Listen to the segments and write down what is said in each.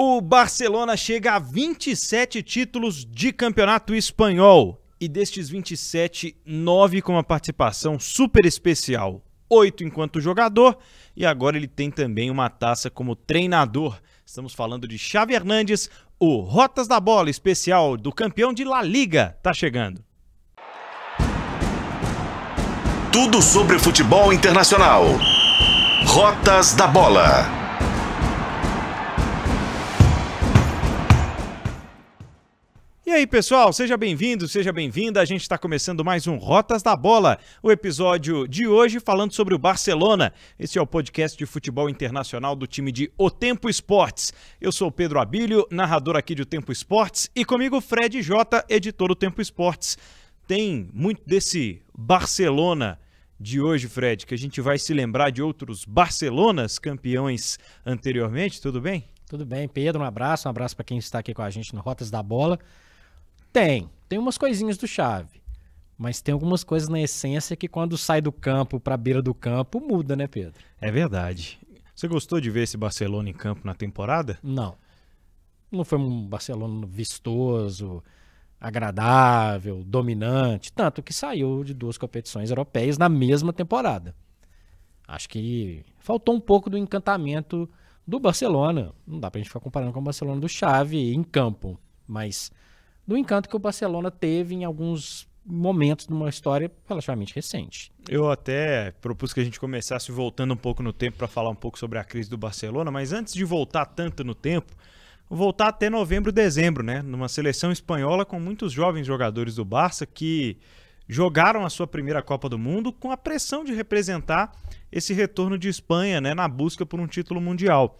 O Barcelona chega a 27 títulos de campeonato espanhol. E destes 27, 9 com uma participação super especial. 8 enquanto jogador e agora ele tem também uma taça como treinador. Estamos falando de Xavi Hernandes, o Rotas da Bola especial do campeão de La Liga tá chegando. Tudo sobre futebol internacional. Rotas da Bola. E aí, pessoal, seja bem-vindo, seja bem-vinda. A gente está começando mais um Rotas da Bola, o episódio de hoje falando sobre o Barcelona. Esse é o podcast de futebol internacional do time de O Tempo Esportes. Eu sou Pedro Abílio, narrador aqui de O Tempo Esportes, e comigo Fred J, editor do Tempo Esportes. Tem muito desse Barcelona de hoje, Fred, que a gente vai se lembrar de outros Barcelonas campeões anteriormente, tudo bem? Tudo bem, Pedro, um abraço, um abraço para quem está aqui com a gente no Rotas da Bola. Tem. Tem umas coisinhas do Chave. Mas tem algumas coisas na essência que quando sai do campo para a beira do campo muda, né, Pedro? É verdade. Você gostou de ver esse Barcelona em campo na temporada? Não. Não foi um Barcelona vistoso, agradável, dominante, tanto que saiu de duas competições europeias na mesma temporada. Acho que faltou um pouco do encantamento do Barcelona. Não dá pra gente ficar comparando com o Barcelona do Xavi em campo, mas do encanto que o Barcelona teve em alguns momentos de uma história relativamente recente. Eu até propus que a gente começasse voltando um pouco no tempo para falar um pouco sobre a crise do Barcelona, mas antes de voltar tanto no tempo, voltar até novembro, dezembro, né? Numa seleção espanhola com muitos jovens jogadores do Barça que jogaram a sua primeira Copa do Mundo com a pressão de representar esse retorno de Espanha, né, na busca por um título mundial.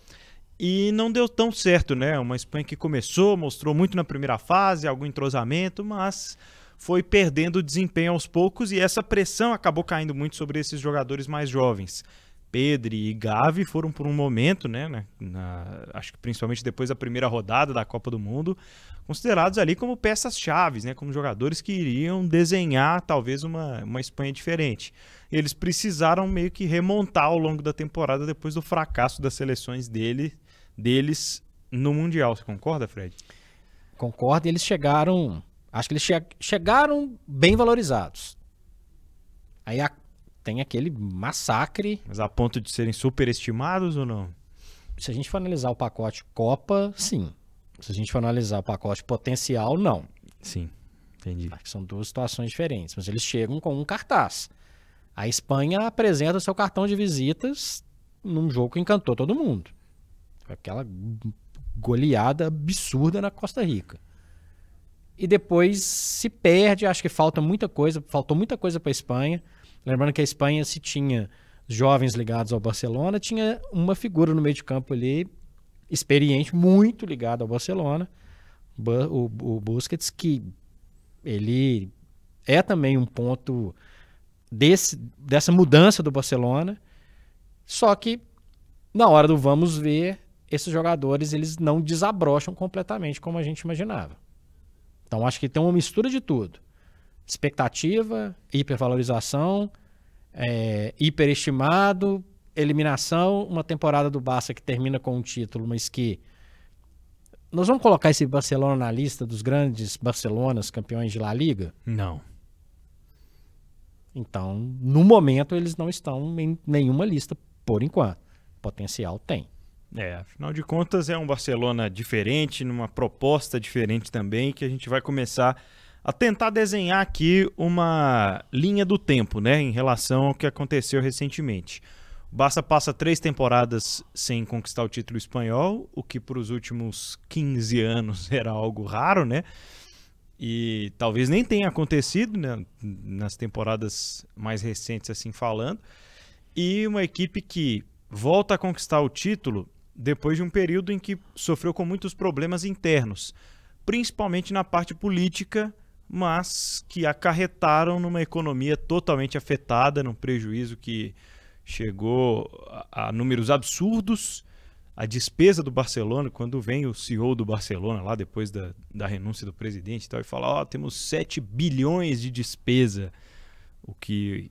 E não deu tão certo, né? Uma Espanha que começou, mostrou muito na primeira fase, algum entrosamento, mas foi perdendo desempenho aos poucos e essa pressão acabou caindo muito sobre esses jogadores mais jovens. Pedro e Gavi foram por um momento, né, né na, acho que principalmente depois da primeira rodada da Copa do Mundo, considerados ali como peças chaves, né, como jogadores que iriam desenhar talvez uma, uma Espanha diferente. Eles precisaram meio que remontar ao longo da temporada depois do fracasso das seleções dele, deles no Mundial. Você concorda, Fred? Concordo. Eles chegaram. Acho que eles che chegaram bem valorizados. Aí a, tem aquele massacre. Mas a ponto de serem superestimados ou não? Se a gente for analisar o pacote Copa, sim. Se a gente for analisar o pacote potencial, não. Sim, entendi. Acho que são duas situações diferentes, mas eles chegam com um cartaz. A Espanha apresenta seu cartão de visitas num jogo que encantou todo mundo. Foi aquela goleada absurda na Costa Rica. E depois se perde, acho que falta muita coisa, faltou muita coisa para a Espanha. Lembrando que a Espanha se tinha jovens ligados ao Barcelona, tinha uma figura no meio de campo ali experiente, muito ligada ao Barcelona, o, o Busquets, que ele é também um ponto desse, dessa mudança do Barcelona, só que na hora do vamos ver, esses jogadores eles não desabrocham completamente como a gente imaginava. Então acho que tem uma mistura de tudo: expectativa, hipervalorização, é, hiperestimado, eliminação, uma temporada do Barça que termina com um título, mas que nós vamos colocar esse Barcelona na lista dos grandes Barcelonas campeões de La Liga? Não. Então, no momento, eles não estão em nenhuma lista por enquanto. Potencial tem. É, afinal de contas é um Barcelona diferente, numa proposta diferente também, que a gente vai começar a tentar desenhar aqui uma linha do tempo, né, em relação ao que aconteceu recentemente. O Barça passa três temporadas sem conquistar o título espanhol, o que para os últimos 15 anos era algo raro, né? E talvez nem tenha acontecido né, nas temporadas mais recentes, assim falando. E uma equipe que volta a conquistar o título depois de um período em que sofreu com muitos problemas internos, principalmente na parte política, mas que acarretaram numa economia totalmente afetada, num prejuízo que chegou a, a números absurdos. A despesa do Barcelona, quando vem o CEO do Barcelona lá depois da, da renúncia do presidente e tal, e fala: Ó, oh, temos 7 bilhões de despesa, o que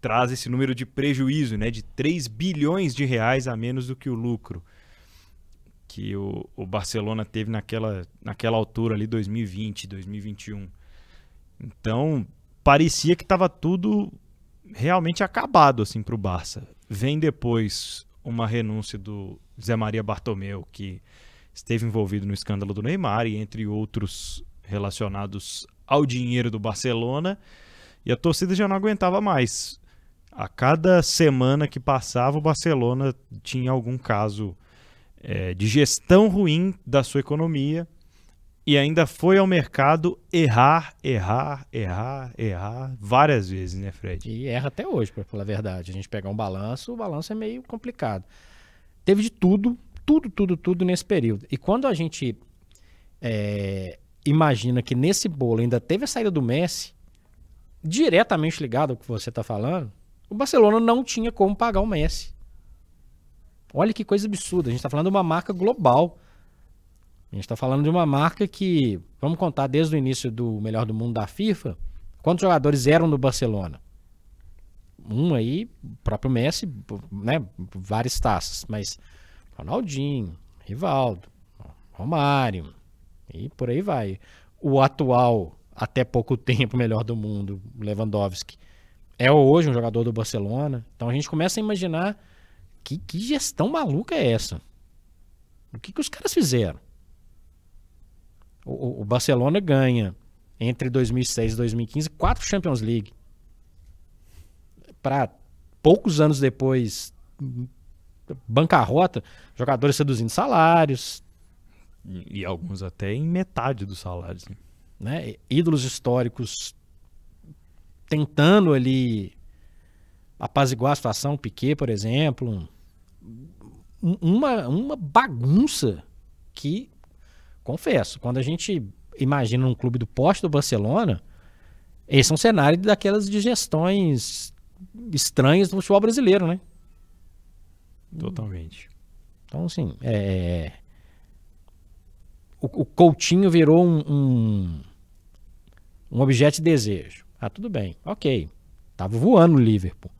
traz esse número de prejuízo, né, de 3 bilhões de reais a menos do que o lucro que o, o Barcelona teve naquela, naquela altura ali, 2020, 2021. Então, parecia que estava tudo realmente acabado assim para o Barça. Vem depois uma renúncia do Zé Maria Bartomeu, que esteve envolvido no escândalo do Neymar e entre outros relacionados ao dinheiro do Barcelona, e a torcida já não aguentava mais. A cada semana que passava, o Barcelona tinha algum caso é, de gestão ruim da sua economia e ainda foi ao mercado errar, errar, errar, errar várias vezes, né, Fred? E erra até hoje, para falar a verdade. A gente pegar um balanço, o balanço é meio complicado. Teve de tudo, tudo, tudo, tudo nesse período. E quando a gente é, imagina que nesse bolo ainda teve a saída do Messi, diretamente ligado ao que você está falando, o Barcelona não tinha como pagar o Messi. Olha que coisa absurda. A gente está falando de uma marca global. A gente está falando de uma marca que, vamos contar desde o início do melhor do mundo da FIFA, quantos jogadores eram do Barcelona? Um aí, o próprio Messi, né, várias taças, mas Ronaldinho, Rivaldo, Romário, e por aí vai. O atual, até pouco tempo, melhor do mundo, Lewandowski, é hoje um jogador do Barcelona. Então a gente começa a imaginar que, que gestão maluca é essa? O que, que os caras fizeram? O, o, Barcelona ganha entre 2006 e 2015 quatro Champions League. Para poucos anos depois, bancarrota, jogadores reduzindo salários. E, e alguns até em metade dos salários. Né? né? Ídolos históricos tentando ali apaziguar a situação, Piquet, por exemplo uma, uma bagunça que, confesso, quando a gente imagina um clube do poste do Barcelona, esse é um cenário daquelas digestões estranhas do futebol brasileiro, né? Totalmente. Então, assim, é... o, o Coutinho virou um, um, um, objeto de desejo. Ah, tudo bem, ok. Tava voando o Liverpool.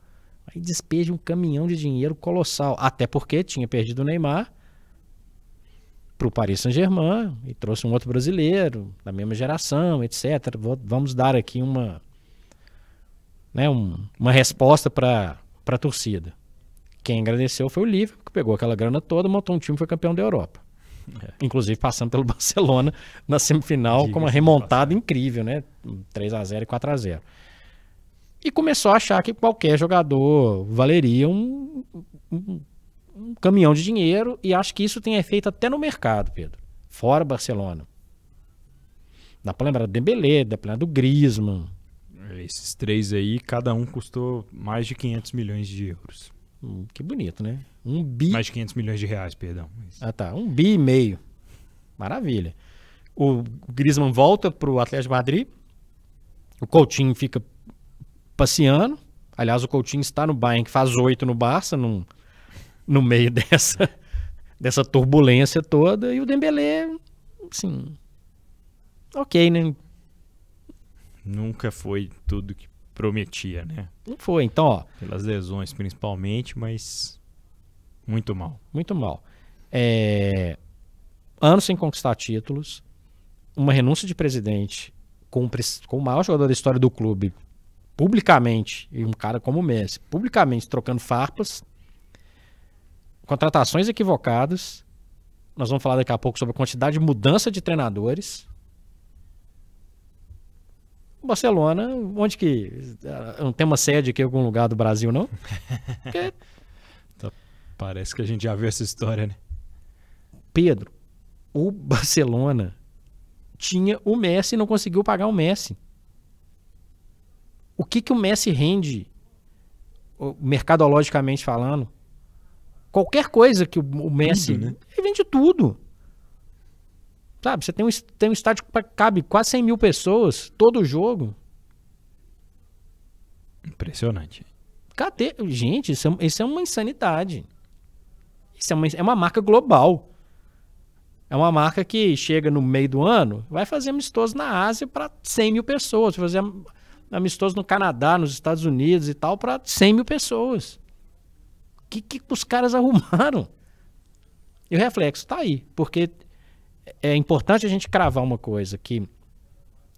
Aí despeja um caminhão de dinheiro colossal. Até porque tinha perdido o Neymar para o Paris Saint-Germain e trouxe um outro brasileiro da mesma geração, etc. Vou, vamos dar aqui uma, né, um, uma resposta para a torcida. Quem agradeceu foi o Liverpool, que pegou aquela grana toda, montou um time e foi campeão da Europa. É. Inclusive passando pelo Barcelona na semifinal Diga com uma remontada incrível, né? 3 a 0 e 4 a 0 e começou a achar que qualquer jogador valeria um, um, um caminhão de dinheiro e acho que isso tem efeito até no mercado, Pedro, fora Barcelona. Dá pra lembrar do Dembele dá pra lembrar do Griezmann. É, esses três aí, cada um custou mais de 500 milhões de euros. Hum, que bonito, né? Um bi... Mais de 500 milhões de reais, perdão. Ah tá, um bi e meio. Maravilha. O Griezmann volta pro Atlético de Madrid. O Coutinho fica passeando. Aliás, o Coutinho está no Bayern, que faz oito no Barça, num, no meio dessa, dessa turbulência toda. E o Dembélé, assim, ok, né? Nunca foi tudo que prometia, né? Não foi, então, ó. Pelas lesões, principalmente, mas muito mal. Muito mal. É... Anos sem conquistar títulos, uma renúncia de presidente com, com o maior jogador da história do clube publicamente, e um cara como o Messi, publicamente trocando farpas, contratações equivocadas. Nós vamos falar daqui a pouco sobre a quantidade de mudança de treinadores. O Barcelona, onde que. Ah, não tem uma sede aqui em algum lugar do Brasil, não? Porque... então, parece que a gente já viu essa história, né? Pedro, o Barcelona tinha o Messi e não conseguiu pagar o Messi. O que, que o Messi rende, mercadologicamente falando? Qualquer coisa que o Messi. Tudo, né? Ele vende tudo. Sabe, você tem um, tem um estádio que cabe quase 100 mil pessoas, todo jogo. Impressionante. Cadê? Gente, isso é, isso é uma insanidade. Isso é uma, é uma marca global. É uma marca que chega no meio do ano, vai fazer amistoso na Ásia para 100 mil pessoas, fazer amistoso no Canadá, nos Estados Unidos e tal, para 100 mil pessoas. O que, que os caras arrumaram? E o reflexo está aí, porque é importante a gente cravar uma coisa, que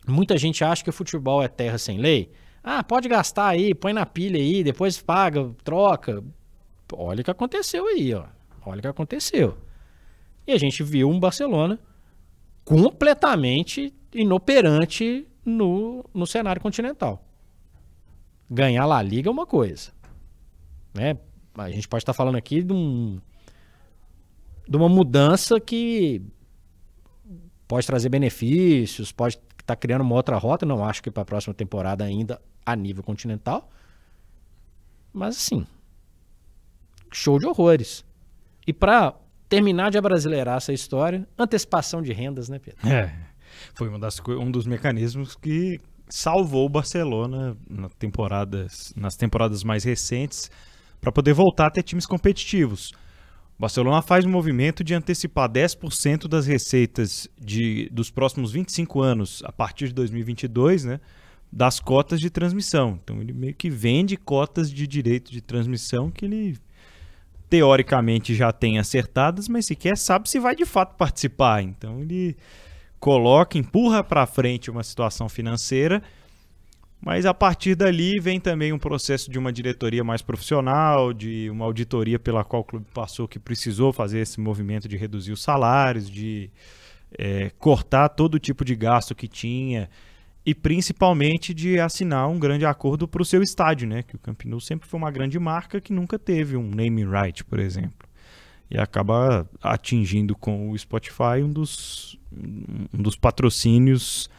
muita gente acha que o futebol é terra sem lei. Ah, pode gastar aí, põe na pilha aí, depois paga, troca. Olha o que aconteceu aí, ó. Olha o que aconteceu. E a gente viu um Barcelona completamente inoperante no, no cenário continental. Ganhar a Liga é uma coisa. Né? A gente pode estar tá falando aqui de, um, de uma mudança que pode trazer benefícios, pode estar tá criando uma outra rota. Não acho que para a próxima temporada ainda a nível continental. Mas assim, show de horrores. E para terminar de abrasileirar essa história, antecipação de rendas, né, Pedro? É. Foi das, um dos mecanismos que salvou o Barcelona na temporadas, nas temporadas mais recentes para poder voltar a ter times competitivos. O Barcelona faz um movimento de antecipar 10% das receitas de, dos próximos 25 anos, a partir de 2022, né, das cotas de transmissão. Então ele meio que vende cotas de direito de transmissão que ele teoricamente já tem acertadas, mas sequer sabe se vai de fato participar. Então ele coloca, empurra para frente uma situação financeira, mas a partir dali vem também um processo de uma diretoria mais profissional, de uma auditoria pela qual o clube passou que precisou fazer esse movimento de reduzir os salários, de é, cortar todo tipo de gasto que tinha e principalmente de assinar um grande acordo para o seu estádio, né? Que o Camp sempre foi uma grande marca que nunca teve um name right, por exemplo, e acaba atingindo com o Spotify um dos um dos patrocínios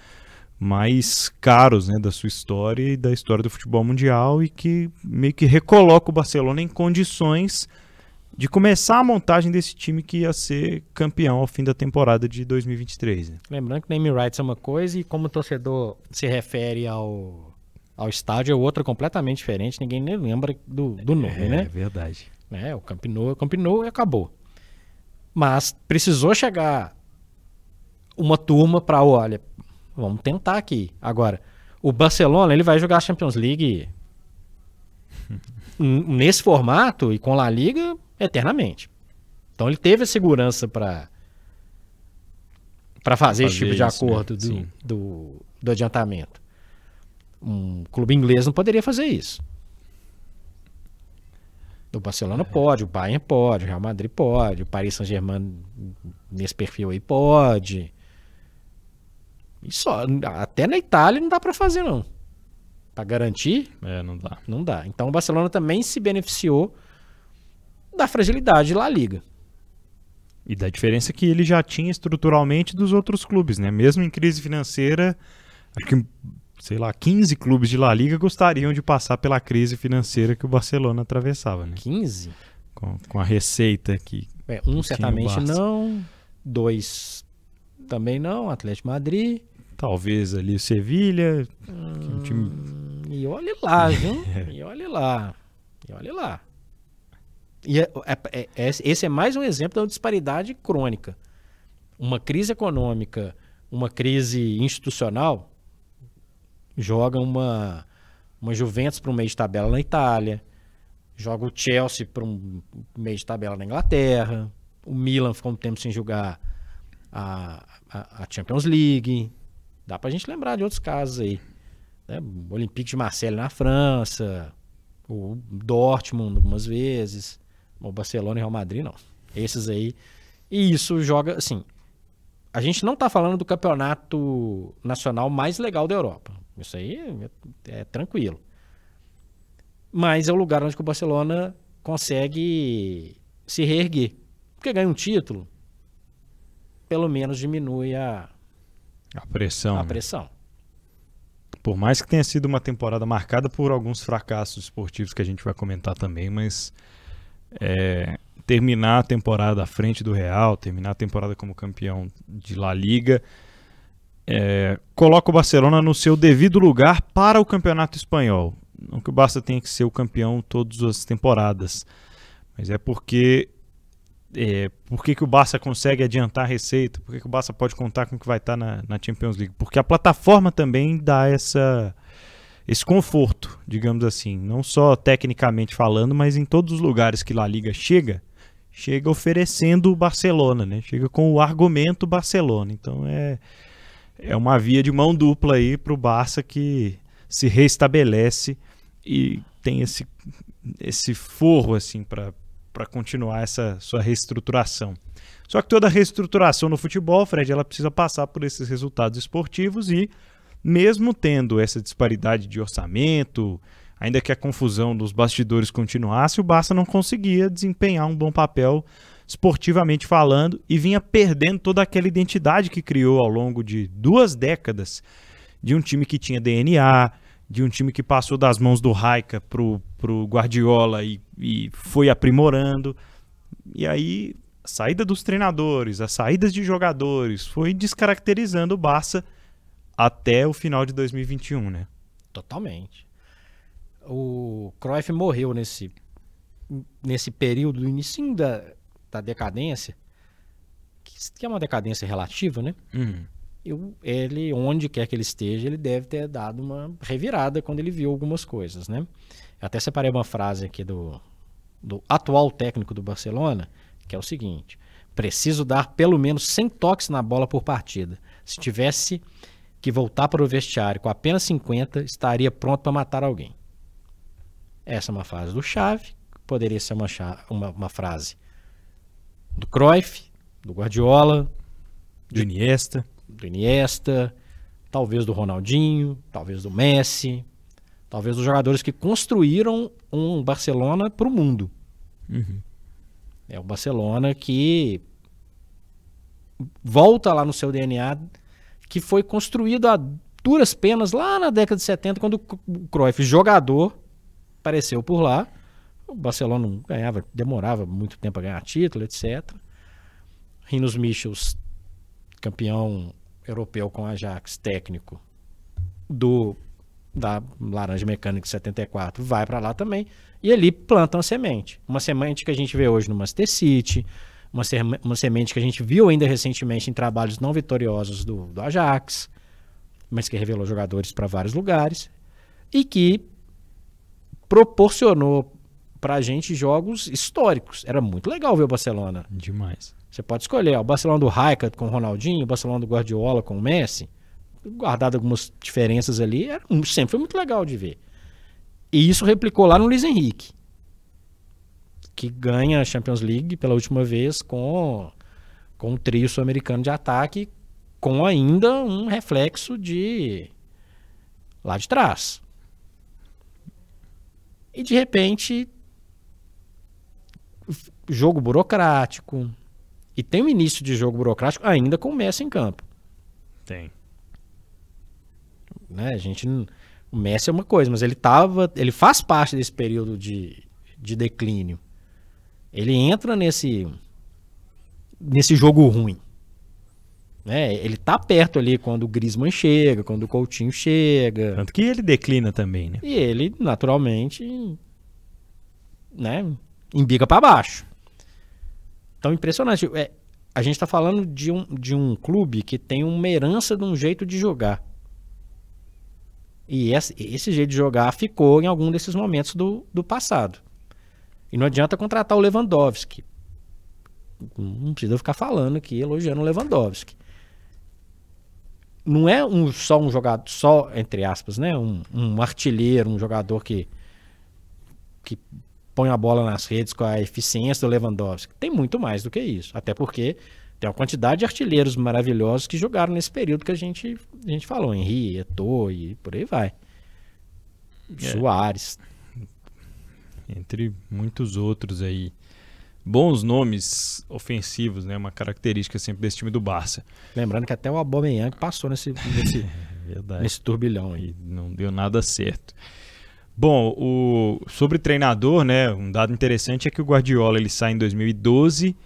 mais caros né, da sua história e da história do futebol mundial e que meio que recoloca o Barcelona em condições de começar a montagem desse time que ia ser campeão ao fim da temporada de 2023. Né? Lembrando que name rights é uma coisa e como o torcedor se refere ao, ao estádio é outra completamente diferente, ninguém nem lembra do, do nome, é, né? É verdade. É, o Camp Nou, Camp Nou e acabou. Mas precisou chegar uma turma para, olha, vamos tentar aqui. Agora, o Barcelona, ele vai jogar a Champions League nesse formato e com La Liga eternamente. Então ele teve a segurança para para fazer, fazer, esse tipo de né? acordo né? do, do, do, adiantamento. Um clube inglês não poderia fazer isso. O Barcelona é. pode, o Bayern pode, o Real Madrid pode, o Paris Saint-Germain nesse perfil aí pode isso até na Itália não dá para fazer, não. Para garantir? É, não dá. Não dá. Então o Barcelona também se beneficiou da fragilidade lá Liga. E da diferença que ele já tinha estruturalmente dos outros clubes, né? Mesmo em crise financeira, acho que, sei lá, 15 clubes de La Liga gostariam de passar pela crise financeira que o Barcelona atravessava, né? 15? Com, com a receita que. É, um certamente não, dois também não, Atlético Madrid. Talvez ali o Sevilha. Hum, um time... Hum, e olhe lá, viu? e olhe lá. E olhe lá. E é é, é, é, esse é mais um exemplo da disparidade crônica. Uma crise econômica, uma crise institucional, joga uma, uma Juventus para um meio de tabela na Itália, joga o Chelsea para um meio de tabela na Inglaterra, o Milan ficou um tempo sem jogar a, a, a Champions League, Dá pra gente lembrar de outros casos aí. Né? O Olympique de Marseille na França, o Dortmund algumas vezes, o Barcelona e Real Madrid, não. Esses aí. E isso joga, assim, a gente não está falando do campeonato nacional mais legal da Europa. Isso aí é, é, tranquilo. Mas é o lugar onde o Barcelona consegue se reerguer. Porque ganha um título, pelo menos diminui a, a pressão. A né? pressão. Por mais que tenha sido uma temporada marcada por alguns fracassos esportivos que a gente vai comentar também, mas é, terminar a temporada à frente do Real, terminar a temporada como campeão de La Liga, é, coloca o Barcelona no seu devido lugar para o campeonato espanhol. Não que o Barça tenha que ser o campeão todas as temporadas, mas é porque é, por que, que o Barça consegue adiantar a receita, por que, que o Barça pode contar com o que vai estar tá na, na, Champions League. Porque a plataforma também dá essa, esse conforto, digamos assim, não só tecnicamente falando, mas em todos os lugares que La Liga chega, chega oferecendo o Barcelona, né? chega com o argumento Barcelona. Então é, é uma via de mão dupla aí para o Barça que se restabelece e tem esse, esse forro assim para para continuar essa sua reestruturação. Só que toda reestruturação no futebol, Fred, ela precisa passar por esses resultados esportivos e mesmo tendo essa disparidade de orçamento, ainda que a confusão dos bastidores continuasse, o Barça não conseguia desempenhar um bom papel esportivamente falando e vinha perdendo toda aquela identidade que criou ao longo de duas décadas de um time que tinha DNA, de um time que passou das mãos do Raika pro, pro Guardiola e, e foi aprimorando. E aí a saída dos treinadores, as saídas de jogadores, foi descaracterizando o Barça até o final de 2021, né? Totalmente. O Cruyff morreu nesse, nesse período, do início da, da decadência, que é uma decadência relativa, né? Uhum eu, ele, onde quer que ele esteja, ele deve ter dado uma revirada quando ele viu algumas coisas, né? Eu até separei uma frase aqui do, do atual técnico do Barcelona, que é o seguinte: preciso dar pelo menos 100 toques na bola por partida. Se tivesse que voltar para o vestiário com apenas 50, estaria pronto para matar alguém. Essa é uma frase do Xavi, poderia ser uma, uma, uma frase do Cruyff, do Guardiola, do Iniesta do Iniesta, talvez do Ronaldinho, talvez do Messi, talvez dos jogadores que construíram um Barcelona para o mundo. Uhum. É o Barcelona que volta lá no seu DNA que foi construído a duras penas lá na década de 70 quando o Cruyff, jogador, apareceu por lá. O Barcelona não ganhava, demorava muito tempo a ganhar título, etc. Rinos Michels, campeão europeu com Ajax, técnico do da Laranja Mecânica 74, vai para lá também. E ali uma semente. Uma semente que a gente vê hoje no Master City, uma, uma semente que a gente viu ainda recentemente em trabalhos não vitoriosos do, do Ajax, mas que revelou jogadores para vários lugares e que proporcionou para a gente jogos históricos. Era muito legal ver o Barcelona. Demais. Você pode escolher ó, o Barcelona do Rijkaard com o Ronaldinho, o Barcelona do Guardiola com o Messi. Guardado algumas diferenças ali, era, sempre foi muito legal de ver. E isso replicou lá no Luiz Henrique, que ganha a Champions League pela última vez com, com trio sul-americano de ataque, com ainda um reflexo de lá de trás. E de repente, jogo burocrático, e tem um início de jogo burocrático ainda com o Messi em campo. Tem. Né? A gente. O Messi é uma coisa, mas ele tava. Ele faz parte desse período de, de declínio. Ele entra nesse. nesse jogo ruim. Né? Ele tá perto ali quando o Griezmann chega, quando o Coutinho chega. Tanto que ele declina também, né? E ele, naturalmente, né, embica para baixo. Então, impressionante. É, a gente está falando de um, de um clube que tem uma herança de um jeito de jogar. E esse, esse jeito de jogar ficou em algum desses momentos do, do passado. E não adianta contratar o Lewandowski. Não precisa ficar falando aqui, elogiando o Lewandowski. Não é um, só um jogador, só, entre aspas, né? Um, um artilheiro, um jogador que, que põe a bola nas redes com a eficiência do Lewandowski. Tem muito mais do que isso. Até porque tem uma quantidade de artilheiros maravilhosos que jogaram nesse período que a gente, a gente falou. Henri, Eto'o e por aí vai. É. Soares. Entre muitos outros aí. Bons nomes ofensivos, né? Uma característica sempre desse time do Barça. Lembrando que até o Aubameyang passou nesse, nesse, nesse turbilhão aí. Não deu nada certo. Bom, o, sobre treinador, né, um dado interessante é que o Guardiola ele sai em 2012,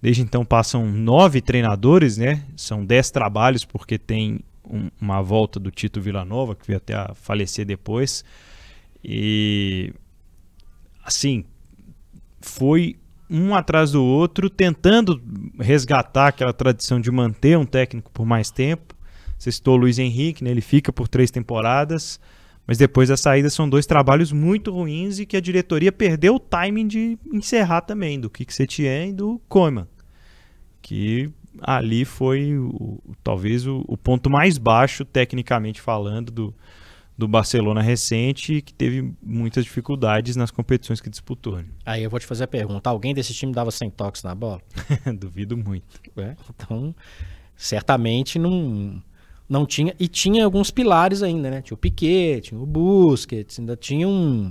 desde então passam nove treinadores, né, são dez trabalhos porque tem um, uma volta do Tito Villanova, que veio até a falecer depois, e assim, foi um atrás do outro tentando resgatar aquela tradição de manter um técnico por mais tempo, você citou o Luiz Henrique, né, ele fica por três temporadas, mas depois da saída são dois trabalhos muito ruins e que a diretoria perdeu o timing de encerrar também, do Kiksetien e do Koeman. Que ali foi o, talvez o, o, ponto mais baixo, tecnicamente falando, do, do Barcelona recente, que teve muitas dificuldades nas competições que disputou. Né? Aí eu vou te fazer a pergunta: alguém desse time dava sem toques na bola? Duvido muito. É, então, certamente não não tinha. E tinha alguns pilares ainda, né? Tinha o Piquet, tinha o Busquets, ainda tinha um,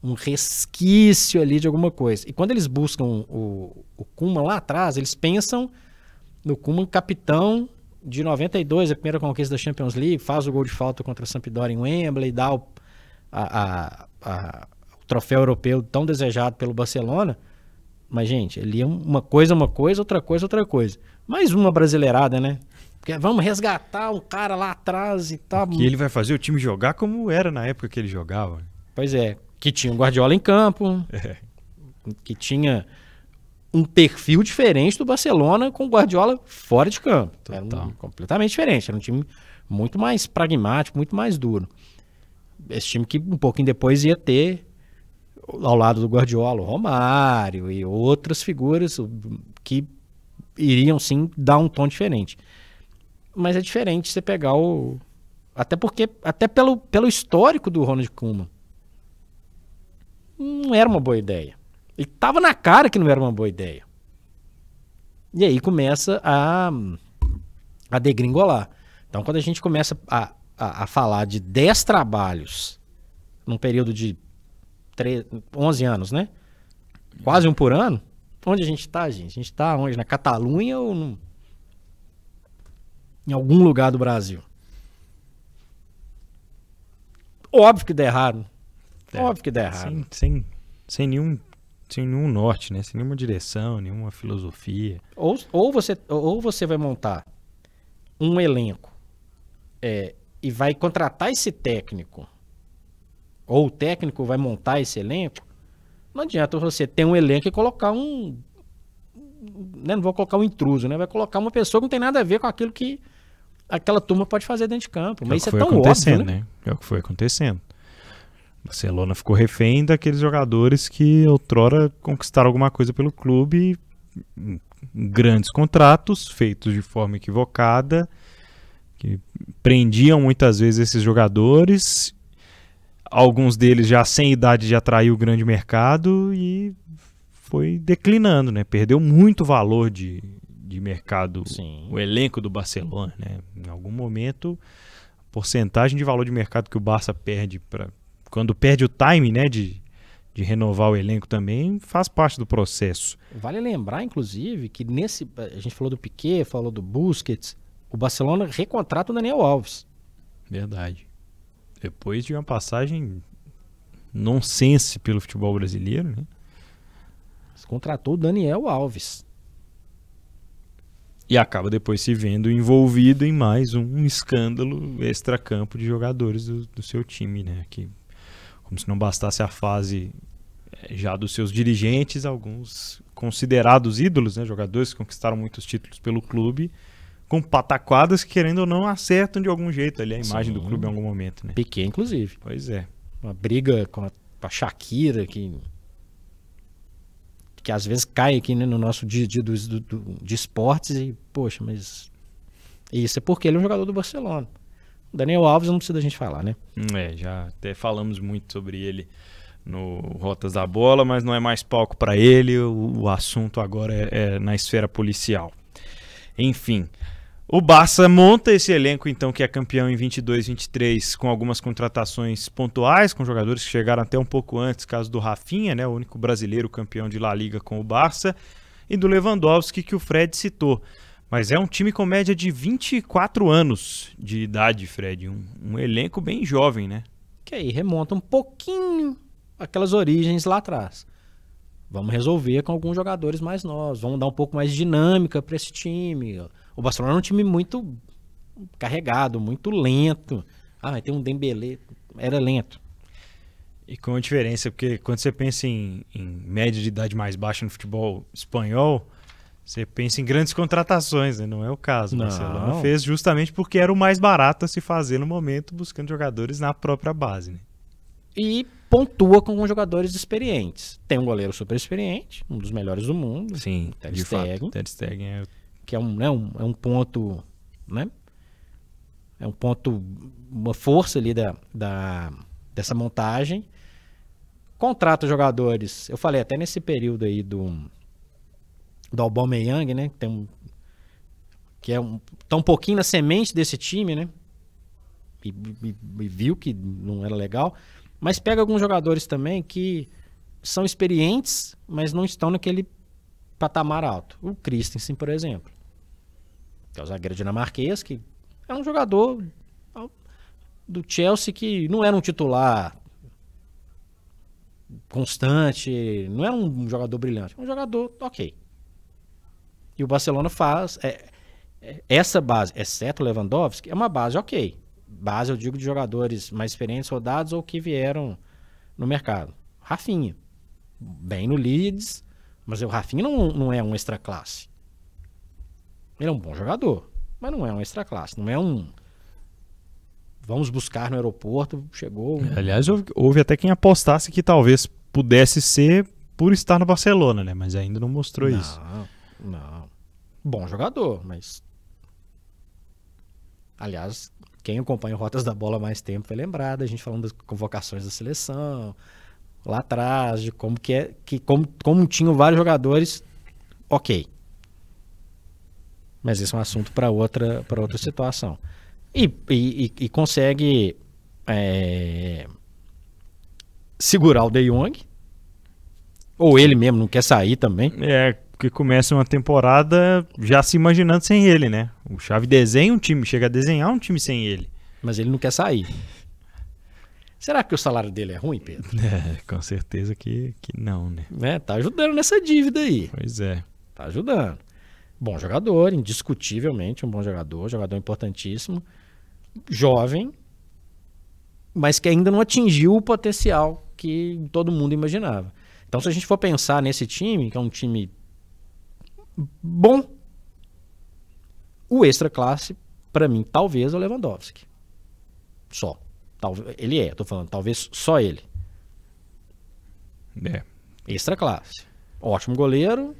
um resquício ali de alguma coisa. E quando eles buscam o, o Kuma lá atrás, eles pensam no Kuma capitão de 92, a primeira conquista da Champions League, faz o gol de falta contra o Sampdoria em Wembley, dá o, a, a, a, o troféu europeu tão desejado pelo Barcelona. Mas, gente, ele é uma coisa, uma coisa, outra coisa, outra coisa. Mais uma brasileirada, né? Porque vamos resgatar um cara lá atrás e tal. Que ele vai fazer o time jogar como era na época que ele jogava. Pois é. Que tinha um Guardiola em campo. É. Que tinha um perfil diferente do Barcelona com o Guardiola fora de campo. Total. Era um, completamente diferente. Era um time muito mais pragmático, muito mais duro. Esse time que um pouquinho depois ia ter ao lado do Guardiola, o Romário e outras figuras que iriam sim dar um tom diferente mas é diferente você pegar o. Até porque. Até pelo, pelo histórico do Ronald Koeman. Não era uma boa ideia. E tava na cara que não era uma boa ideia. E aí começa a, a degringolar. Então, quando a gente começa a, a, a falar de 10 trabalhos num período de 3, 11 anos, né? Quase um por ano. Onde a gente está, gente? A gente está onde? Na Catalunha ou no, em algum lugar do Brasil. Óbvio que dá errado. É, Óbvio que dá errado. Sem, sem, sem, nenhum, sem nenhum norte, né? Sem nenhuma direção, nenhuma filosofia. Ou, ou, você, ou você vai montar um elenco é, e vai contratar esse técnico, ou o técnico vai montar esse elenco, não adianta você ter um elenco e colocar um. Né? não vou colocar um intruso, né? Vai colocar uma pessoa que não tem nada a ver com aquilo que, aquela turma pode fazer dentro de campo. Mas é isso é tão acontecendo, óbvio, né? né? É o que foi acontecendo. Barcelona ficou refém daqueles jogadores que outrora conquistaram alguma coisa pelo clube, grandes contratos feitos de forma equivocada, que prendiam muitas vezes esses jogadores, alguns deles já sem idade de atrair o grande mercado e foi declinando, né? Perdeu muito valor de, de mercado, Sim. o elenco do Barcelona, né? Em algum momento, a porcentagem de valor de mercado que o Barça perde para quando perde o time, né, de, de renovar o elenco também, faz parte do processo. Vale lembrar, inclusive, que nesse a gente falou do Piquet, falou do Busquets, o Barcelona recontrata o Daniel Alves. Verdade. Depois de uma passagem nonsense pelo futebol brasileiro, né? contratou o Daniel Alves e acaba depois se vendo envolvido em mais um escândalo extracampo de jogadores do, do, seu time, né? Que, como se não bastasse a fase eh, já dos seus dirigentes, alguns considerados ídolos, né? Jogadores que conquistaram muitos títulos pelo clube, com pataquadas que, querendo ou não, acertam de algum jeito ali a imagem Sim. do clube em algum momento, né? Piquet, inclusive. Pois é. Uma briga com a, com a Shakira, que que às vezes cai aqui né, no nosso dia a de esportes e, poxa, mas isso é porque ele é um jogador do Barcelona. O Daniel Alves não precisa a gente falar, né? Hum, é, já até falamos muito sobre ele no Rotas da Bola, mas não é mais palco para ele, o, o, assunto agora é, é na esfera policial. Enfim, o Barça monta esse elenco, então, que é campeão em 22, 23, com algumas contratações pontuais, com jogadores que chegaram até um pouco antes, caso do Rafinha, né, o único brasileiro campeão de La Liga com o Barça, e do Lewandowski, que o Fred citou. Mas é um time com média de 24 anos de idade, Fred. Um, um elenco bem jovem, né? Que aí remonta um pouquinho aquelas origens lá atrás. Vamos resolver com alguns jogadores mais novos, vamos dar um pouco mais de dinâmica para esse time. Ó o Barcelona é um time muito carregado, muito lento. Ah, tem um Dembélé, era lento. E com a diferença, porque quando você pensa em, em média de idade mais baixa no futebol espanhol, você pensa em grandes contratações, né? Não é o caso. O Barcelona fez justamente porque era o mais barato a se fazer no momento, buscando jogadores na própria base. Né? E pontua com jogadores experientes. Tem um goleiro super experiente, um dos melhores do mundo. Sim, Ter Stegen. Ter Stegen é que é um, né, um, é um ponto, né? É um ponto, uma força ali da, da, dessa montagem. Contrata jogadores, eu falei até nesse período aí do, do Aubameyang, né? Que, tem um, que é um, tá um pouquinho na semente desse time, né? E, e, e viu que não era legal. Mas pega alguns jogadores também que são experientes, mas não estão naquele patamar alto. O Christensen, por exemplo que é o zagueiro dinamarquês, que é um jogador do Chelsea que não era um titular constante, não era é um jogador brilhante, é um jogador ok. E o Barcelona faz é, é, essa base, exceto Lewandowski, é uma base ok. Base, eu digo, de jogadores mais experientes, rodados ou que vieram no mercado. Rafinha, bem no Leeds, mas o Rafinha não, não é um extra classe. Ele é um bom jogador, mas não é um extra classe, não é um vamos buscar no aeroporto, chegou. Um... É, aliás, houve, houve, até quem apostasse que talvez pudesse ser por estar no Barcelona, né? Mas ainda não mostrou não, isso. Não. Bom jogador, mas Aliás, quem acompanha o Rotas da Bola mais tempo foi lembrado a gente falando das convocações da seleção lá atrás, de como que é, que como, como tinham vários jogadores, OK. Mas esse é um assunto para outra, para outra situação. E, e, e consegue é, segurar o De Jong. Ou ele mesmo não quer sair também. É, porque começa uma temporada já se imaginando sem ele, né? O Chave desenha um time, chega a desenhar um time sem ele. Mas ele não quer sair. Será que o salário dele é ruim, Pedro? É, com certeza que, que não, né? É, tá ajudando nessa dívida aí. Pois é. Tá ajudando. Bom jogador, indiscutivelmente um bom jogador, jogador importantíssimo, jovem, mas que ainda não atingiu o potencial que todo mundo imaginava. Então, se a gente for pensar nesse time, que é um time bom, o extra classe, para mim, talvez é o Lewandowski. Só. Talvez, ele é, tô falando, talvez só ele. É. Extra classe. Ótimo goleiro,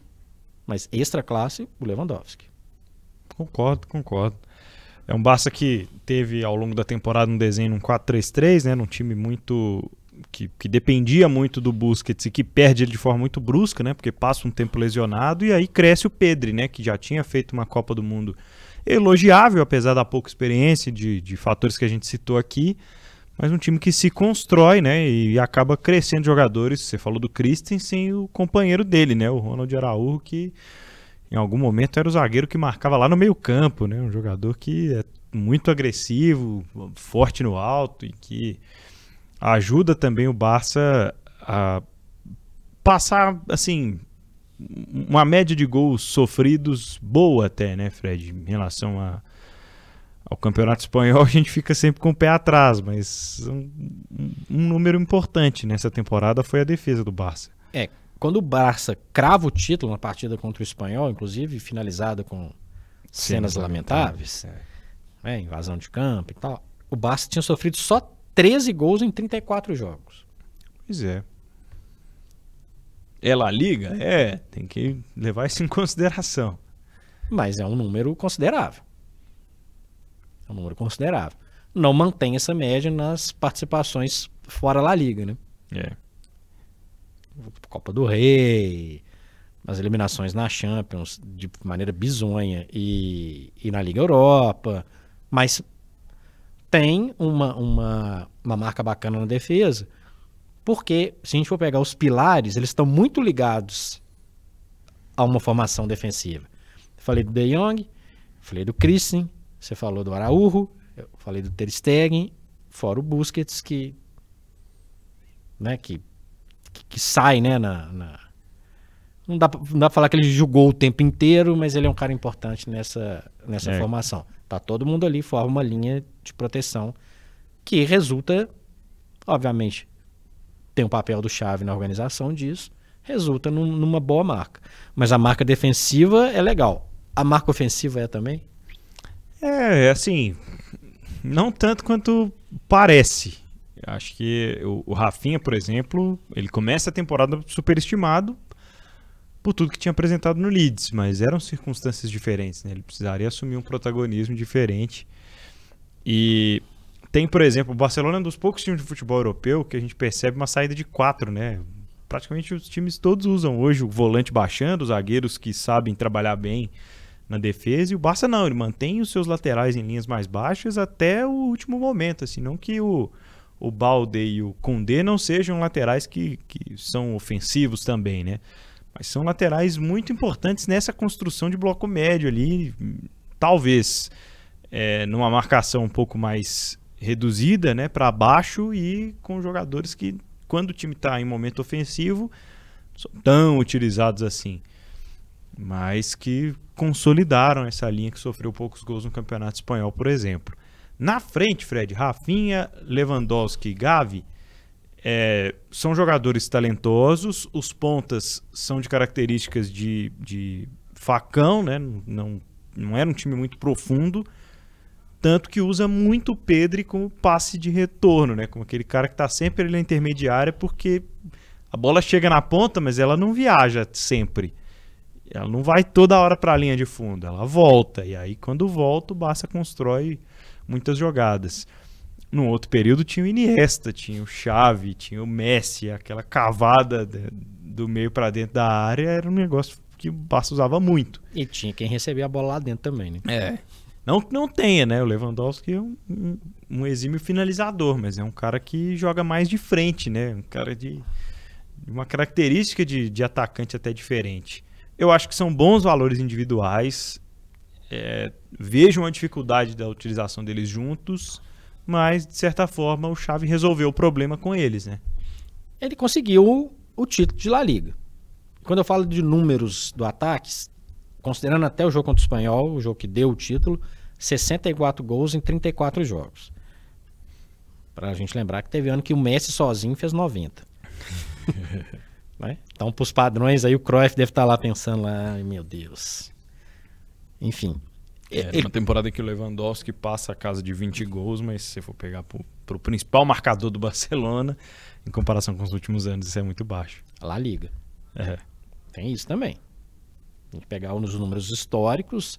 mas extra classe, o Lewandowski. Concordo, concordo. É um Barça que teve ao longo da temporada um desenho um 4-3-3, né, num time muito que, que, dependia muito do Busquets e que perde ele de forma muito brusca, né? Porque passa um tempo lesionado e aí cresce o Pedri, né? Que já tinha feito uma Copa do Mundo elogiável, apesar da pouca experiência de, de fatores que a gente citou aqui mas um time que se constrói, né, e acaba crescendo jogadores. Você falou do Christensen e o companheiro dele, né, o Ronald Araújo, que em algum momento era o zagueiro que marcava lá no meio campo, né, um jogador que é muito agressivo, forte no alto e que ajuda também o Barça a passar, assim, uma média de gols sofridos boa até, né, Fred, em relação a ao campeonato espanhol, a gente fica sempre com o pé atrás, mas um, um número importante nessa temporada foi a defesa do Barça. É, quando o Barça crava o título na partida contra o espanhol, inclusive finalizada com cenas, cenas lamentáveis, lamentáveis é. Né, invasão de campo e tal, o Barça tinha sofrido só 13 gols em 34 jogos. Pois é. Ela é liga? É, tem que levar isso em consideração. Mas é um número considerável. É um número considerável. Não mantém essa média nas participações fora La Liga, né? É. Copa do Rei, as eliminações na Champions de maneira bizonha e, e na Liga Europa, mas tem uma, uma, uma marca bacana na defesa, porque se a gente for pegar os pilares, eles estão muito ligados a uma formação defensiva. Falei do De Jong, falei do Christen, você falou do Araújo, eu falei do Ter Stegen, fora o Busquets que né, que, que sai, né, na, na... Não, dá, não dá pra falar que ele julgou o tempo inteiro, mas ele é um cara importante nessa, nessa é. formação. Tá todo mundo ali, forma uma linha de proteção que resulta, obviamente, tem o um papel do Chave na organização disso, resulta num, numa boa marca. Mas a marca defensiva é legal. A marca ofensiva é também? É, é, assim, não tanto quanto parece. Acho que o, o Rafinha, por exemplo, ele começa a temporada superestimado por tudo que tinha apresentado no Leeds, mas eram circunstâncias diferentes, né? Ele precisaria assumir um protagonismo diferente. E tem, por exemplo, o Barcelona é um dos poucos times de futebol europeu que a gente percebe uma saída de quatro, né? Praticamente os times todos usam hoje o volante baixando, os zagueiros que sabem trabalhar bem na defesa. E o Barça não, ele mantém os seus laterais em linhas mais baixas até o último momento. Assim, não que o, o Balde e o Condé não sejam laterais que, que são ofensivos também, né? Mas são laterais muito importantes nessa construção de bloco médio ali. Talvez é, numa marcação um pouco mais reduzida, né, para baixo e com jogadores que, quando o time está em momento ofensivo, são tão utilizados assim mas que consolidaram essa linha que sofreu poucos gols no Campeonato Espanhol, por exemplo. Na frente, Fred, Rafinha, Lewandowski e Gavi é, são jogadores talentosos, os pontas são de características de, de facão, né? não, não era um time muito profundo, tanto que usa muito o Pedri como passe de retorno, né? como aquele cara que está sempre ali na intermediária, porque a bola chega na ponta, mas ela não viaja sempre. Ela não vai toda hora para a linha de fundo, ela volta. E aí, quando volta, o Barça constrói muitas jogadas. No outro período tinha o Iniesta, tinha o Xavi, tinha o Messi, aquela cavada de, do meio para dentro da área era um negócio que o Barça usava muito. E tinha quem recebia a bola lá dentro também, né? É. Não não tenha, né? O Lewandowski é um, um, um exímio finalizador, mas é um cara que joga mais de frente, né? Um cara de uma característica de, de atacante até diferente. Eu acho que são bons valores individuais. É, vejo uma dificuldade da utilização deles juntos, mas de certa forma o Xavi resolveu o problema com eles, né? Ele conseguiu o título de La Liga. Quando eu falo de números do ataque, considerando até o jogo contra o Espanhol, o jogo que deu o título, 64 gols em 34 jogos. Pra gente lembrar que teve ano que o Messi sozinho fez 90. Né? Então, para os padrões, aí o Cruyff deve estar tá lá pensando lá, meu Deus. Enfim. É, ele... Uma temporada que o Lewandowski passa a casa de 20 gols, mas se você for pegar para o principal marcador do Barcelona, em comparação com os últimos anos, isso é muito baixo. Lá liga. É. Tem isso também. Tem que pegar nos números históricos,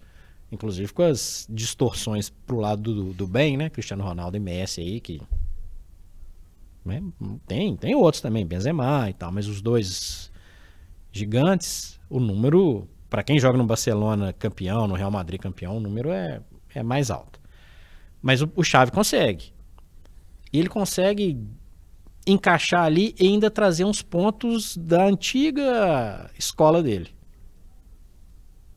inclusive com as distorções para o lado do, do bem, né? Cristiano Ronaldo e Messi aí, que né? Tem, tem outros também, Benzema e tal, mas os dois gigantes, o número, para quem joga no Barcelona campeão, no Real Madrid campeão, o número é, é mais alto. Mas o, o Xavi consegue. Ele consegue encaixar ali e ainda trazer uns pontos da antiga escola dele.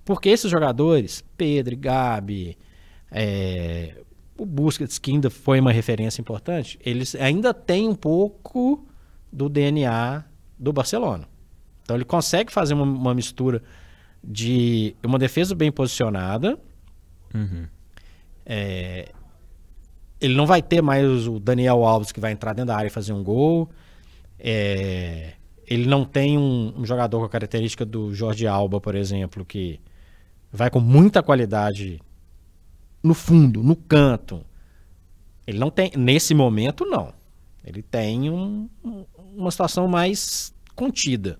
Porque esses jogadores, Pedro, Gabi, é, o Busquets, que ainda foi uma referência importante, eles ainda tem um pouco do DNA do Barcelona. Então ele consegue fazer uma, uma mistura de uma defesa bem posicionada. Uhum. É, ele não vai ter mais o Daniel Alves que vai entrar dentro da área e fazer um gol. É, ele não tem um, um, jogador com a característica do Jorge Alba, por exemplo, que vai com muita qualidade no fundo, no canto. Ele não tem, nesse momento, não. Ele tem um, uma situação mais contida.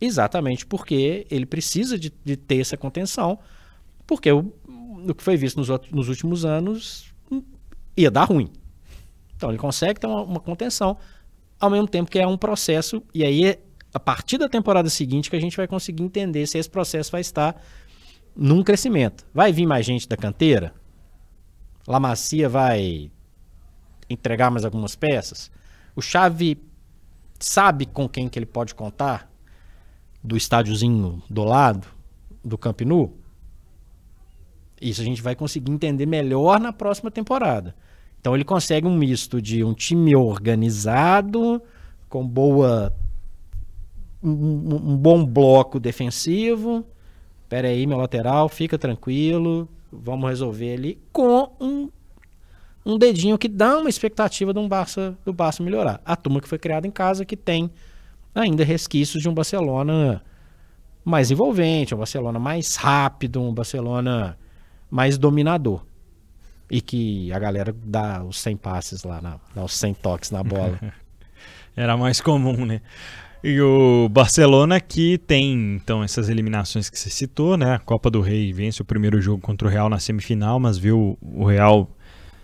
Exatamente porque ele precisa de, de ter essa contenção, porque o, o que foi visto nos, outros, nos últimos anos ia dar ruim. Então ele consegue ter uma, uma, contenção, ao mesmo tempo que é um processo, e aí a partir da temporada seguinte que a gente vai conseguir entender se esse processo vai estar num crescimento. Vai vir mais gente da canteira? La Macia vai entregar mais algumas peças? O Chave sabe com quem que ele pode contar? Do estádiozinho do lado, do Camp Nou? Isso a gente vai conseguir entender melhor na próxima temporada. Então ele consegue um misto de um time organizado, com boa um, um bom bloco defensivo, Pera aí, meu lateral, fica tranquilo, vamos resolver ali com um, um dedinho que dá uma expectativa de um Barça, do Barça melhorar. A turma que foi criada em casa que tem ainda resquícios de um Barcelona mais envolvente, um Barcelona mais rápido, um Barcelona mais dominador. E que a galera dá os 100 passes lá, na, dá os 100 toques na bola. Era mais comum, né? E o Barcelona que tem então essas eliminações que você citou, né? A Copa do Rei vence o primeiro jogo contra o Real na semifinal, mas viu o Real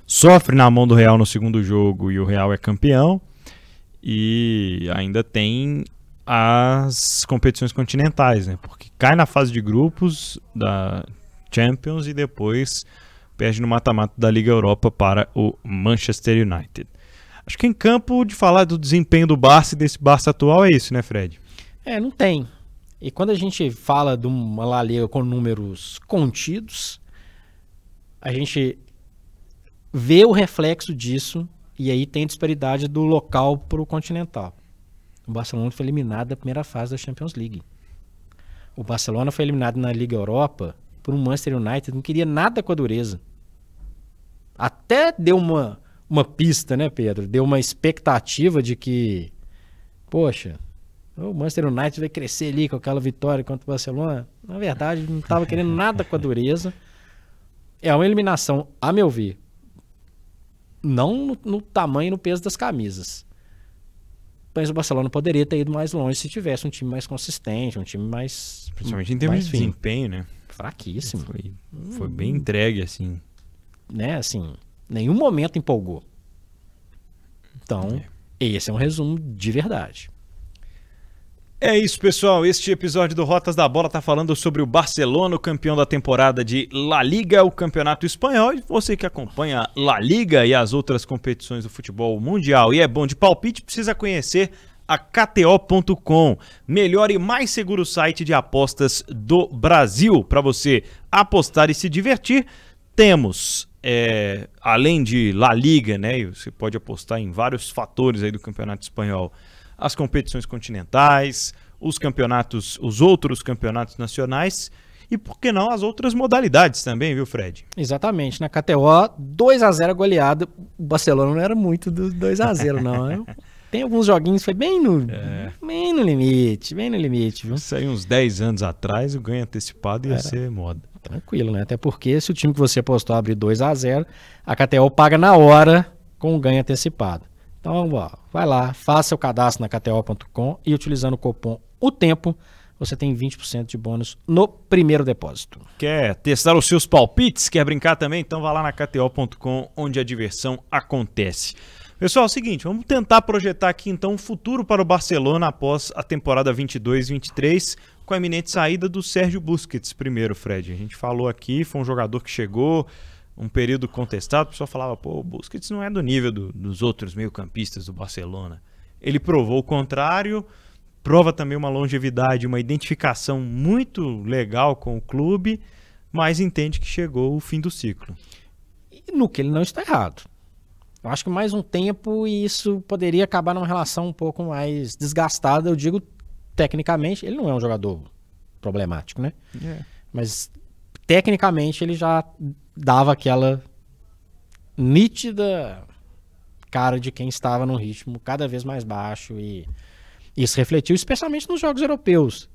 sofre na mão do Real no segundo jogo e o Real é campeão. E ainda tem as competições continentais, né? Porque cai na fase de grupos da Champions e depois perde no mata-mata da Liga Europa para o Manchester United. Acho que em campo de falar do desempenho do Barça e desse Barça atual é isso, né, Fred? É, não tem. E quando a gente fala de uma La Liga com números contidos, a gente vê o reflexo disso e aí tem disparidade do local para o continental. O Barcelona foi eliminado da primeira fase da Champions League. O Barcelona foi eliminado na Liga Europa por um Manchester United, não queria nada com a dureza. Até deu uma uma pista, né, Pedro? Deu uma expectativa de que, poxa, o Manchester United vai crescer ali com aquela vitória contra o Barcelona. Na verdade, não estava querendo nada com a dureza. É uma eliminação, a meu ver, não no, no tamanho e no peso das camisas. Mas o Barcelona poderia ter ido mais longe se tivesse um time mais consistente, um time mais. Principalmente em termos de desempenho, né? Fraquíssimo. Foi, foi hum. bem entregue, assim. Né, assim. Nenhum momento empolgou. Então, é. esse é um resumo de verdade. É isso, pessoal. Este episódio do Rotas da Bola está falando sobre o Barcelona, o campeão da temporada de La Liga, o campeonato espanhol. E você que acompanha La Liga e as outras competições do futebol mundial e é bom de palpite, precisa conhecer a KTO.com, melhor e mais seguro site de apostas do Brasil. Para você apostar e se divertir, temos é, além de La Liga, né? Você pode apostar em vários fatores aí do campeonato espanhol. As competições continentais, os campeonatos, os outros campeonatos nacionais e por que não as outras modalidades também, viu, Fred? Exatamente. Na KTO, 2 a 0 goleada. O Barcelona não era muito do 2 a 0 não. Eu, né? tem alguns joguinhos foi bem no é. bem no limite, bem no limite, viu? Isso aí uns 10 anos atrás, o ganho antecipado ia era. ser moda. Tranquilo, né? Até porque se o time que você apostou abre 2 a 0 a KTO paga na hora com o ganho antecipado. Então, ó, vai lá, faça o cadastro na KTO.com e utilizando o cupom O Tempo, você tem 20% de bônus no primeiro depósito. Quer testar os seus palpites? Quer brincar também? Então vá lá na KTO.com, onde a diversão acontece. Pessoal, é o seguinte, vamos tentar projetar aqui então um futuro para o Barcelona após a temporada 22-23 com a eminente saída do Sérgio Busquets primeiro, Fred. A gente falou aqui, foi um jogador que chegou, um período contestado, o pessoal falava, pô, o Busquets não é do nível do, dos outros meio-campistas do Barcelona. Ele provou o contrário, prova também uma longevidade, uma identificação muito legal com o clube, mas entende que chegou o fim do ciclo. E no que ele não está errado. Eu acho que mais um tempo e isso poderia acabar numa relação um pouco mais desgastada, eu digo tecnicamente, ele não é um jogador problemático, né? É. Mas tecnicamente ele já dava aquela nítida cara de quem estava num ritmo cada vez mais baixo e isso refletiu especialmente nos jogos europeus.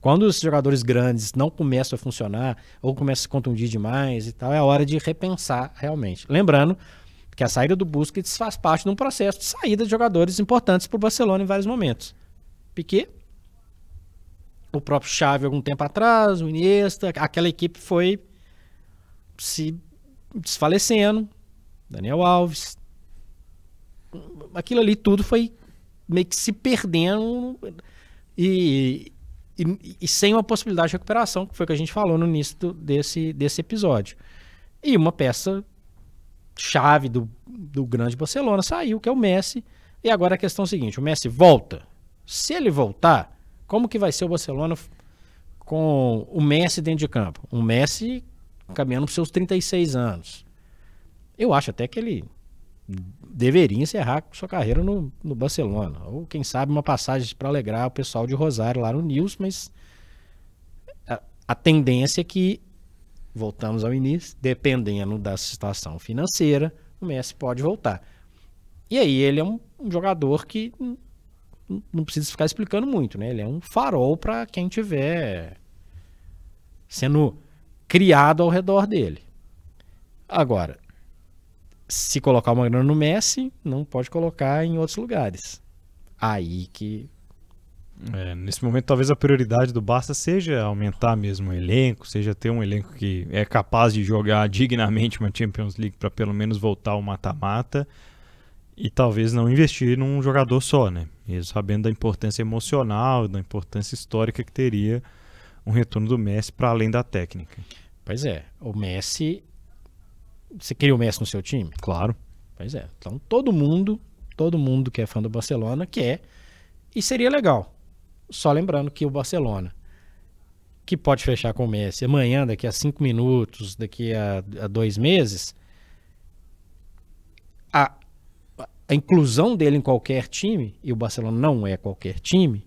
Quando os jogadores grandes não começam a funcionar ou começam a se contundir demais e tal, é hora de repensar realmente. Lembrando que a saída do Busquets faz parte de um processo de saída de jogadores importantes para o Barcelona em vários momentos. Piquet o próprio Xavi algum tempo atrás, o Iniesta, aquela equipe foi se desfalecendo, Daniel Alves. Aquilo ali tudo foi meio que se perdendo e, e, e sem uma possibilidade de recuperação, que foi o que a gente falou no início do, desse, desse episódio. E uma peça chave do, do grande Barcelona saiu, que é o Messi. E agora a questão é a seguinte: o Messi volta. Se ele voltar, como que vai ser o Barcelona com o Messi dentro de campo? Um Messi caminhando para seus 36 anos. Eu acho até que ele deveria encerrar sua carreira no, no Barcelona. Ou, quem sabe, uma passagem para alegrar o pessoal de Rosário lá no News, mas a, a tendência é que, voltamos ao início, dependendo da situação financeira, o Messi pode voltar. E aí ele é um, um jogador que não precisa ficar explicando muito, né? Ele é um farol para quem tiver sendo criado ao redor dele. Agora, se colocar uma grana no Messi, não pode colocar em outros lugares. Aí que é, nesse momento, talvez a prioridade do Barça seja aumentar mesmo o elenco, seja ter um elenco que é capaz de jogar dignamente uma Champions League para pelo menos voltar ao mata-mata e talvez não investir num jogador só, né? mesmo sabendo da importância emocional, da importância histórica que teria um retorno do Messi para além da técnica. Pois é, o Messi. Você queria o Messi no seu time? Claro. Pois é. Então todo mundo, todo mundo que é fã do Barcelona quer. E seria legal. Só lembrando que o Barcelona, que pode fechar com o Messi amanhã, daqui a cinco minutos, daqui a, a dois meses, a, a inclusão dele em qualquer time, e o Barcelona não é qualquer time,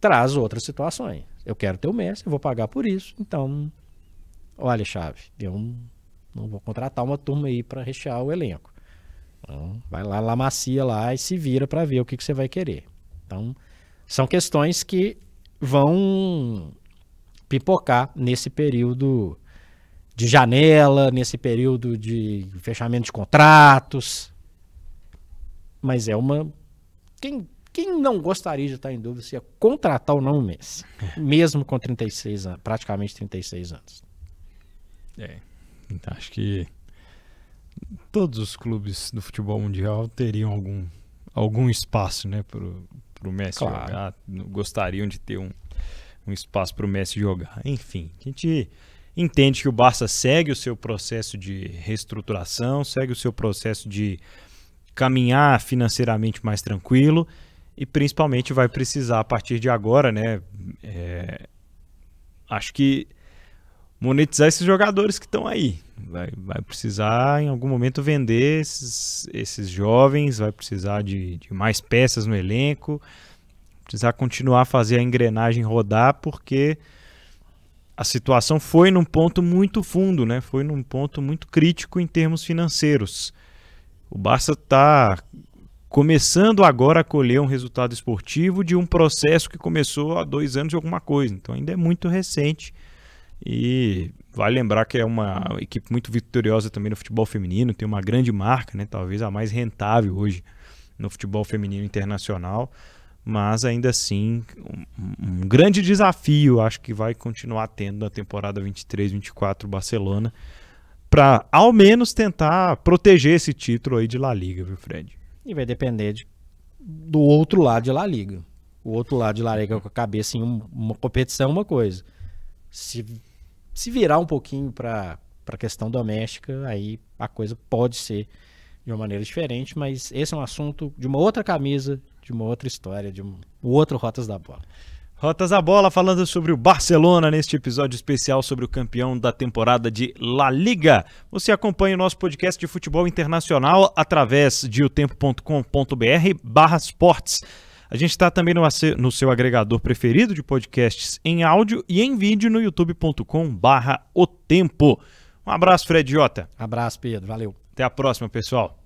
traz outras situações. Eu quero ter o Messi, eu vou pagar por isso. Então, olha, chave, eu não vou contratar uma turma aí para rechear o elenco. Então, vai lá, lá macia lá e se vira para ver o que, que você vai querer. Então, são questões que vão pipocar nesse período de janela, nesse período de fechamento de contratos, mas é uma. Quem, quem não gostaria de estar em dúvida se ia contratar ou não o Messi? É. Mesmo com 36 anos, praticamente 36 anos. É. Então, acho que todos os clubes do futebol mundial teriam algum, algum espaço, né, para o Messi claro. jogar. Gostariam de ter um, um espaço para o Messi jogar. Enfim, a gente entende que o Barça segue o seu processo de reestruturação, segue o seu processo de caminhar financeiramente mais tranquilo e principalmente vai precisar a partir de agora, né? É, acho que monetizar esses jogadores que estão aí. Vai, vai precisar em algum momento vender esses, esses jovens, vai precisar de, de mais peças no elenco, precisar continuar a fazer a engrenagem rodar, porque a situação foi num ponto muito fundo, né? Foi num ponto muito crítico em termos financeiros. O Barça está começando agora a colher um resultado esportivo de um processo que começou há dois anos e alguma coisa. Então ainda é muito recente. E vai lembrar que é uma equipe muito vitoriosa também no futebol feminino, tem uma grande marca, né? talvez a mais rentável hoje no futebol feminino internacional. Mas ainda assim, um, um grande desafio, acho que vai continuar tendo na temporada 23-24 Barcelona para ao menos tentar proteger esse título aí de La Liga, viu, Fred? E vai depender de, do outro lado de La Liga. O outro lado de La Liga com a cabeça em uma competição é uma coisa. Se, se virar um pouquinho para a questão doméstica, aí a coisa pode ser de uma maneira diferente, mas esse é um assunto de uma outra camisa, de uma outra história, de um outro Rotas da Bola. Rotas a bola falando sobre o Barcelona neste episódio especial sobre o campeão da temporada de La Liga. Você acompanha o nosso podcast de futebol internacional através de otempo.com.br/barra esportes. A gente está também no, no, seu agregador preferido de podcasts em áudio e em vídeo no youtube.com/barra o tempo. Um abraço, Fred Jota. Abraço, Pedro. Valeu. Até a próxima, pessoal.